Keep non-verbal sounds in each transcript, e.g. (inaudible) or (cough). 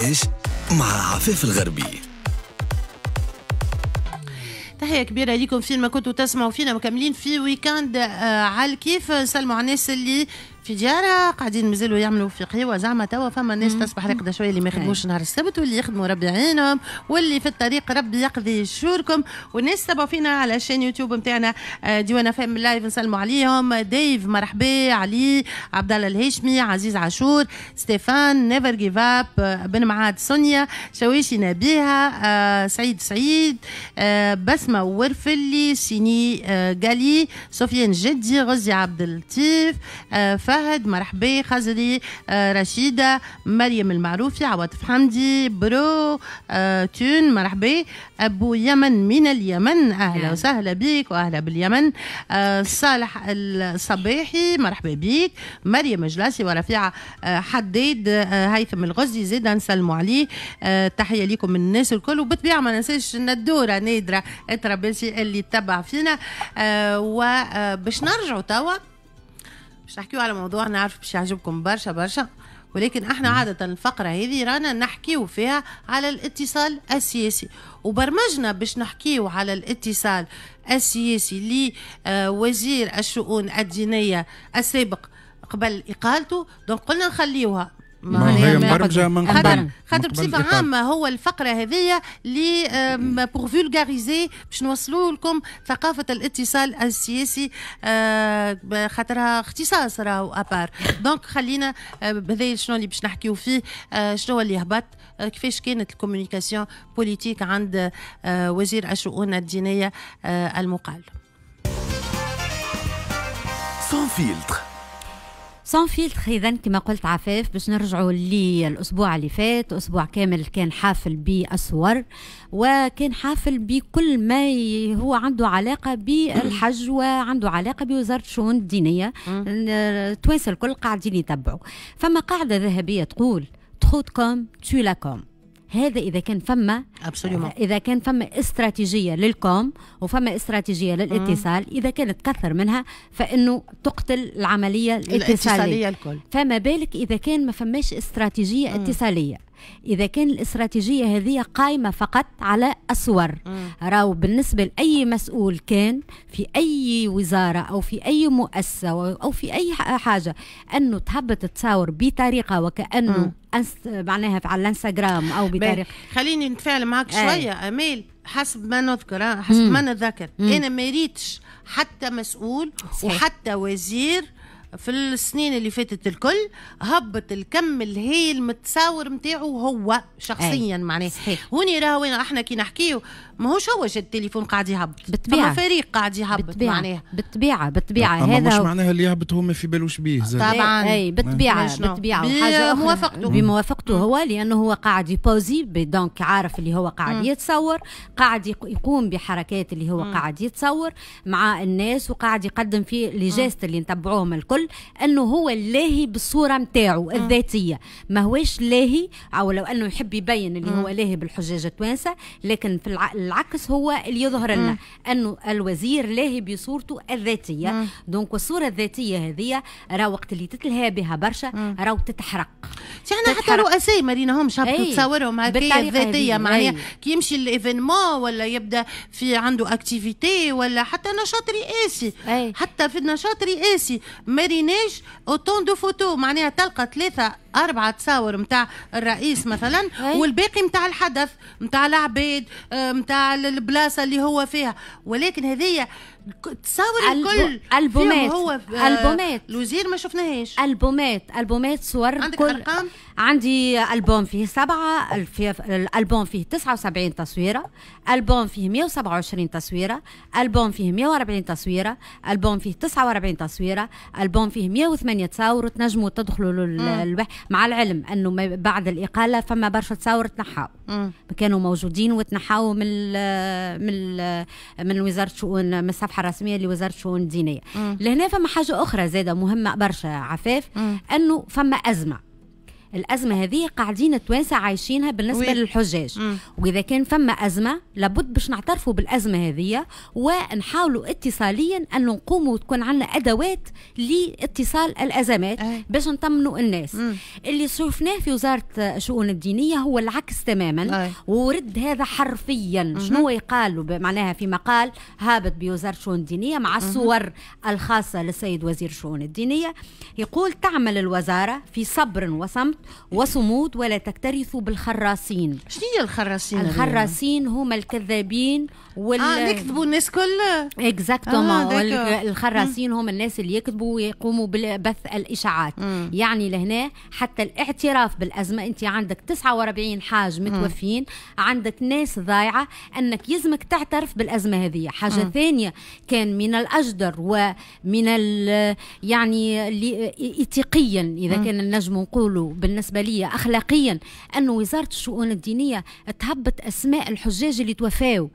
ايش مع عفاف الغربي تحية كبيرة ليكم فين ما كنتوا تسمعوا فينا مكملين في ويكاند آه، على الكيف نسلموا على الناس اللي في ديارها قاعدين مازالوا يعملوا في قهوه زعما توا فما ناس تصبح راقده شويه اللي ما يخدموش نهار السبت واللي يخدموا ربي يعينهم واللي في الطريق ربي يقضي شوركم والناس تبعوا فينا على شان يوتيوب نتاعنا آه، ديوانا فام لايف نسلموا عليهم ديف مرحبا علي عبد الله الهاشمي عزيز عاشور ستيفان نيفر جيف اب آه، بن معاد سونيا شواشي نبيها آه، سعيد سعيد بسمه ورفلي سيني قالي سفيان جدي غزي عبد اللطيف فهد مرحبا خزري آه، رشيدة مريم المعروفي عواطف حمدي برو آه، تون مرحبا أبو يمن من اليمن أهلا يعني. وسهلا بك وأهلا باليمن آه، صالح الصباحي مرحبا بك مريم جلاسي ورفيعة حداد هيثم الغزي زيدا نسلموا عليه تحية لكم من الناس الكل وبالطبيعة ما ننساش الدورة نادرة الترابلسي اللي تبع فينا وباش نرجعوا توا مش نحكيو على موضوع نعرف باش يعجبكم برشا برشا ولكن احنا عادة الفقرة هذه رانا نحكيو فيها على الاتصال السياسي وبرمجنا باش نحكيو على الاتصال السياسي لوزير آه، الشؤون الدينية السابق قبل إقالته دونك قلنا نخليوها ما هي مبرمجه من قبل خاطر, بصفه عامه هو الفقره هذيا اللي بور فولغاريزي باش نوصلوا لكم ثقافه الاتصال السياسي آه، خاطرها اختصاص راهو ابار دونك خلينا آه، هذايا شنو اللي باش نحكيو فيه آه، شنو اللي هبط كيفاش كانت الكوميونيكاسيون بوليتيك عند وزير الشؤون الدينيه المقال سون فيلتر سون فيلتر اذا كما قلت عفاف باش نرجعوا للاسبوع اللي فات اسبوع كامل كان حافل بالصور وكان حافل بكل ما هو عنده علاقه بالحج (clears throat) وعنده علاقه بوزاره الشؤون الدينيه التوانسه الكل قاعدين يتبعوا فما قاعده ذهبيه تقول تخوتكم كوم هذا اذا كان فما اذا كان فما استراتيجيه للكوم وفما استراتيجيه للاتصال اذا كانت كثر منها فانه تقتل العمليه الاتصاليه, الاتصالية الكل. فما بالك اذا كان ما فماش استراتيجيه مم. اتصاليه اذا كان الاستراتيجيه هذه قائمه فقط على الصور راو بالنسبه لاي مسؤول كان في اي وزاره او في اي مؤسسه او في اي حاجه انه تهبط تصاور بطريقه وكانه أنس... معناها على الانستغرام او بطريقه خليني نتفاعل معك آه. شويه أي. امال حسب ما نذكر آه، حسب مم. ما نتذكر انا ما ريتش حتى مسؤول صحيح. وحتى وزير في السنين اللي فاتت الكل هبط الكم الهي المتصاور نتاعو هو شخصيا معناه هوني راهو احنا كي نحكيو ماهوش هو شد التليفون قاعد يهبط بالطبيعه فريق قاعد يهبط معناها بالطبيعه بالطبيعه هذا مش معناها اللي يهبط هو ما في بالوش بيه طبعا اي بالطبيعه بالطبيعه بموافقته بموافقته هو لانه هو قاعد يبوزي دونك عارف اللي هو قاعد يتصور قاعد يقوم بحركات اللي هو قاعد يتصور مع الناس وقاعد يقدم في لي جيست اللي نتبعوهم الكل الكل انه هو اللاهي بالصوره نتاعو آه. الذاتيه ما هوش لاهي او لو انه يحب يبين اللي آه. هو لاهي بالحجاج التوانسه لكن في العكس هو اللي يظهر لنا آه. انه الوزير لاهي بصورته الذاتيه دونك والصوره الذاتيه هذه راه وقت اللي تتلهى بها برشا راه تتحرق احنا حتى رؤساء ما ريناهمش هبطوا تصورهم هكايا الذاتيه معناها كي يمشي الايفينمون ولا يبدا في عنده اكتيفيتي ولا حتى نشاط رئاسي حتى في النشاط الرئاسي ما وريناش اوتون دو فوتو معناها تلقى ثلاثه اربعه تصاور نتاع الرئيس مثلا والباقي نتاع الحدث نتاع العباد نتاع آه، البلاصه اللي هو فيها ولكن هذه تصاور الكل البومات هو آه، البومات الوزير ما شفناهاش البومات البومات صور عندك كل ارقام عندي البوم فيه سبعه البوم فيه 79 تصويره البوم فيه 127 تصويره البوم فيه 140 تصويره البوم فيه 49 تصويره البوم فيه 108 تصاور تنجموا تدخلوا للوح... مع العلم انه بعد الاقاله فما برشا تصاور تنحاو كانوا موجودين وتنحاو من من من وزاره الشؤون من الصفحه الرسميه لوزاره الشؤون الدينيه لهنا فما حاجه اخرى زاده مهمه برشا عفاف انه فما ازمه الازمه هذه قاعدين التوانسه عايشينها بالنسبه وي. للحجاج م. واذا كان فما ازمه لابد باش نعترفوا بالازمه هذه ونحاولوا اتصاليا انه نقوموا وتكون عندنا ادوات لاتصال الازمات أي. باش نطمنوا الناس م. اللي شفناه في وزاره الشؤون الدينيه هو العكس تماما أي. ورد هذا حرفيا م. شنو يقال معناها في مقال هابط بوزاره الشؤون الدينيه مع الصور الخاصه للسيد وزير الشؤون الدينيه يقول تعمل الوزاره في صبر وصمت وصمود ولا تكترثوا بالخراصين شنو هي الخراسين الخراصين هما الكذابين وال... اه نكتبوا الناس كلها اكزاكتومون آه الخراسين هم الناس اللي يكتبوا ويقوموا ببث الاشاعات مم. يعني لهنا حتى الاعتراف بالازمه انت عندك 49 حاج متوفين مم. عندك ناس ضايعه انك يلزمك تعترف بالازمه هذه حاجه مم. ثانيه كان من الاجدر ومن ال... يعني ايتيقيا اذا مم. كان نجم نقولوا بالنسبه لي اخلاقيا انه وزاره الشؤون الدينيه تهبط اسماء الحجاج اللي توفاوا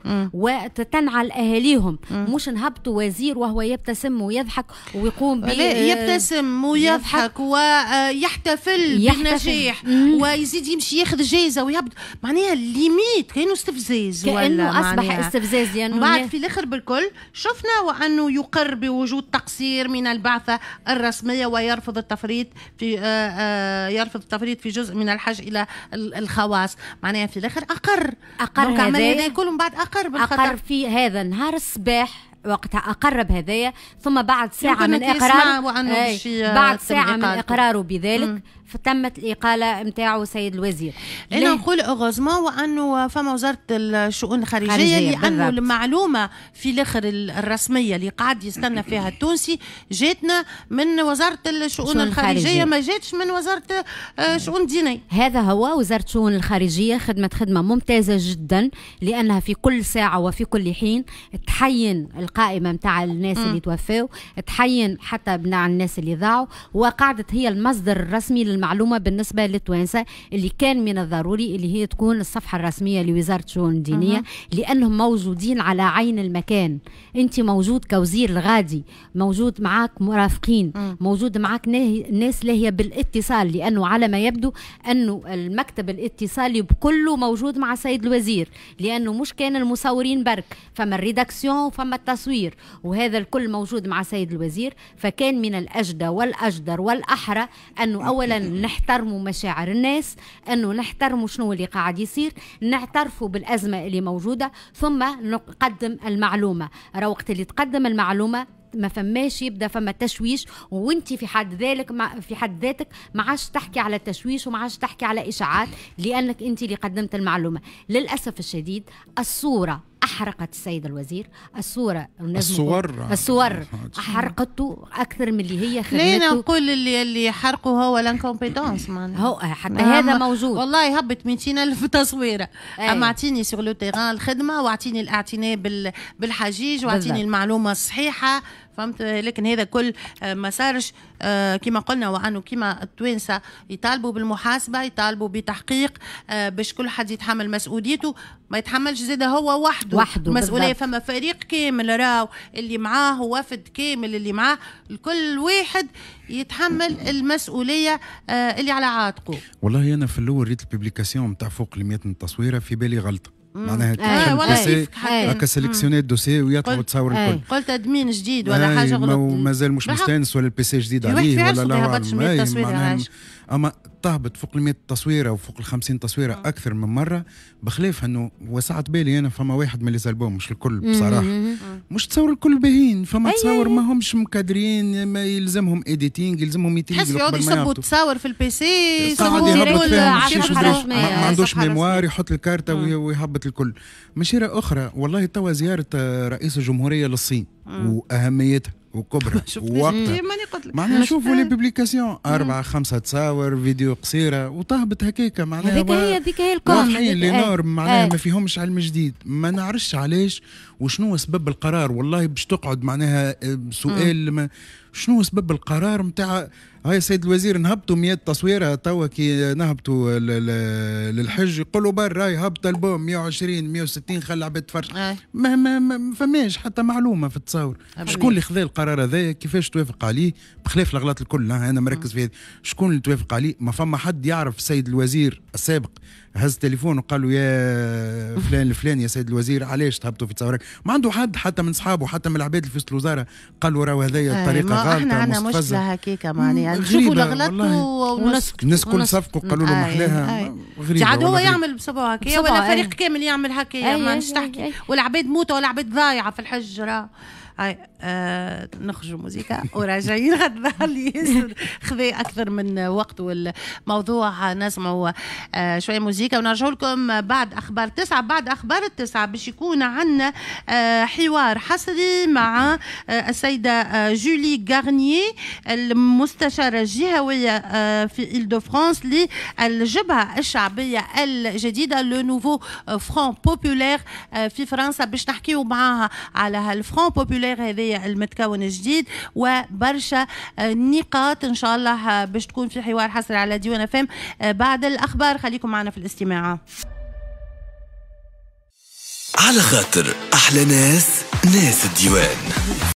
وتنعل أهاليهم مش نهبطوا وزير وهو يبتسم ويضحك ويقوم ب يبتسم آه، ويضحك ويحتفل بالنجاح ويزيد يمشي ياخذ جائزة ويهبط معناها ليميت كأنه استفزاز كأنه أصبح استفزاز لأنه يعني بعد في الآخر بالكل شفنا وأنه يقر بوجود تقصير من البعثة الرسمية ويرفض التفريط في آه، آه، يرفض التفريط في جزء من الحج إلى الخواص معناها في الآخر أقر أقر هذا كلهم بعد أقر بالخطأ أقر في هذا نهار الصباح وقتها أقرب هذايا ثم بعد ساعة من إقراره بعد ساعة من إقراره بذلك م. فتمت الاقاله نتاعو سيد الوزير انا نقول اوغوزمون وانه فما وزاره الشؤون الخارجيه خارجية لانه بالضبط. المعلومه في الاخر الرسميه اللي قاعد يستنى فيها (clears throat) التونسي جاتنا من وزاره الشؤون الخارجيه خارجية. ما جاتش من وزاره آه، شؤون دينيه هذا هو وزاره الشؤون الخارجيه خدمت خدمه ممتازه جدا لانها في كل ساعه وفي كل حين تحين القائمه نتاع الناس اللي توفاو تحين حتى بناء الناس اللي ضاعوا وقعدت هي المصدر الرسمي للم المعلومه بالنسبه للتوانسه اللي كان من الضروري اللي هي تكون الصفحه الرسميه لوزاره الشؤون الدينيه أه. لانهم موجودين على عين المكان انت موجود كوزير الغادي موجود معك مرافقين أه. موجود معك ناس لاهيه بالاتصال لانه على ما يبدو انه المكتب الاتصالي بكله موجود مع السيد الوزير لانه مش كان المصورين برك فما الريداكسيون فما التصوير وهذا الكل موجود مع السيد الوزير فكان من الاجدى والاجدر والاحرى انه اولا نحترموا مشاعر الناس انه نحترموا شنو اللي قاعد يصير نعترفوا بالازمه اللي موجوده ثم نقدم المعلومه راه وقت اللي تقدم المعلومه ما فماش يبدا فما تشويش وانت في حد ذلك في حد ذاتك ما عادش تحكي على تشويش وما عادش تحكي على اشاعات لانك انت اللي قدمت المعلومه للاسف الشديد الصوره أحرقت السيد الوزير الصورة الصور الصور آه، آه، آه. أحرقته أكثر من اللي هي خدمته نقول اللي اللي حرقه هو معناها هو حتى هذا موجود والله هبط 200 ألف (laughs) تصويرة أي. أما أعطيني سور لو الخدمة وأعطيني الاعتناء بالحجيج وأعطيني المعلومة الصحيحة فهمت لكن هذا كل آه، ما صارش آه، كما قلنا وعنه كما التوانسه يطالبوا بالمحاسبه يطالبوا بتحقيق آه، باش كل حد يتحمل مسؤوليته ما يتحملش زاد هو وحده وحده مسؤوليه فما فريق كامل راو اللي معاه وفد كامل اللي معاه الكل واحد يتحمل المسؤوليه اللي على عاتقه والله انا في الاول ريت الببليكاسيون نتاع فوق ال 100 تصويره في بالي غلطه معناها إيه، البيسي هكا سيليكسيوني الدوسي ويطلعوا تصور الكل إيه، قلت ادمين جديد ولا إيه، حاجه غلط مازال مش مستانس ولا البيسي جديد عليه ولا لا ما اما تهبط فوق ال 100 تصويره وفوق ال 50 تصويره آه. اكثر من مره بخلاف انه وسعت بالي انا فما واحد من اللي مش الكل بصراحه مم. آه. مش تصور الكل باهين فما أي أيوة. تصور أي ما همش مكادرين ما يلزمهم اديتينج يلزمهم ميتينج تحس يقعد يصبوا تصور في البيسي يصبوا ما عندوش ميموار يحط الكارتة آه. ويهبط الكل مشيرة اخرى والله توا زياره آه، رئيس الجمهوريه للصين واهميتها وكبرى وقتها إيه، معناها نشوفوا لي بوبليكاسيون أربعة خمسة تصاور فيديو قصيرة وتهبط هكاكا معناها هذيك هي هذيك هي الكون لي آه. نورم معناها آه. ما فيهمش علم جديد ما نعرفش علاش وشنو هو سبب القرار والله باش تقعد معناها آه، سؤال شنو هو سبب القرار نتاع هاي سيد الوزير نهبطوا 100 تصويره توا كي نهبطوا للحج يقولوا برا راي هبط البوم 120 160 خلى عباد تفرج آه. ما ما, ما فماش حتى معلومه في التصاور شكون اللي خذا القرار هذايا كيفاش توافق عليه بخلاف الاغلاط الكل انا مركز آه. في هذا شكون اللي توافق عليه ما فما حد يعرف السيد الوزير السابق هز تليفون وقال له يا فلان الفلان يا سيد الوزير علاش تهبطوا في تصورك ما عنده حد حتى من اصحابه حتى من العباد اللي في الوزاره قال له راهو هذايا الطريقه آه، غلط احنا عندنا مشكله هكاكا معناها نشوفوا الغلط ونسكتوا الناس كل صفقوا قالوا له محلاها آه، آه. غريبه عاد هو يعمل بصبعه هكا ولا فريق كامل يعمل هكا ما تحكي والعباد موته والعباد ضايعه في الحجره هاي آه نخرجوا موزيكا وراجعين غدا اللي خذي اكثر من وقت والموضوع نسمعوا آه شويه موزيكا ونرجع لكم بعد اخبار تسعه بعد اخبار التسعه باش يكون عندنا آه حوار حصري مع آه السيده آه جولي غارنيي المستشاره الجهويه آه في إيل دو فرانس للجبهه الشعبيه الجديده لو نوفو فرون بوبولير في فرنسا باش نحكيو معاها على هالفرون بوبولير الفراغ هذه المتكون الجديد وبرشا آه، نقاط ان شاء الله آه، باش تكون في حوار حصري على ديوان فام آه، بعد الاخبار خليكم معنا في الاستماع على خاطر احلى ناس ناس الديوان